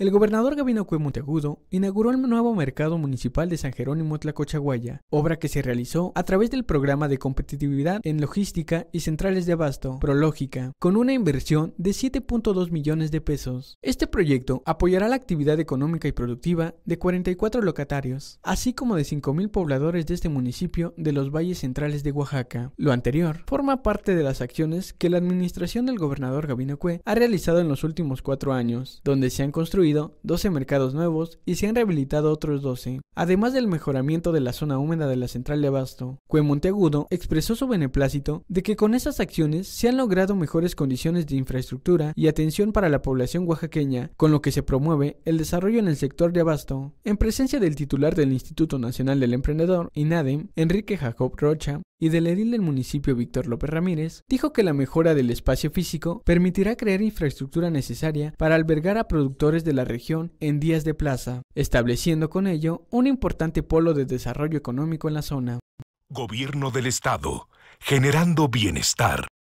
El gobernador Gabino Cue Monteagudo inauguró el nuevo mercado municipal de San Jerónimo Tlacochahuaya, obra que se realizó a través del programa de competitividad en logística y centrales de abasto, Prológica, con una inversión de 7.2 millones de pesos. Este proyecto apoyará la actividad económica y productiva de 44 locatarios, así como de 5.000 pobladores de este municipio de los valles centrales de Oaxaca. Lo anterior forma parte de las acciones que la administración del gobernador Gabino Cue ha realizado en los últimos cuatro años, donde se han construido 12 mercados nuevos y se han rehabilitado otros 12, además del mejoramiento de la zona húmeda de la central de abasto. Montegudo expresó su beneplácito de que con esas acciones se han logrado mejores condiciones de infraestructura y atención para la población oaxaqueña, con lo que se promueve el desarrollo en el sector de abasto. En presencia del titular del Instituto Nacional del Emprendedor, INADEM, Enrique Jacob Rocha, y del edil del municipio Víctor López Ramírez, dijo que la mejora del espacio físico permitirá crear infraestructura necesaria para albergar a productores de la región en días de plaza, estableciendo con ello un importante polo de desarrollo económico en la zona. Gobierno del Estado, generando bienestar.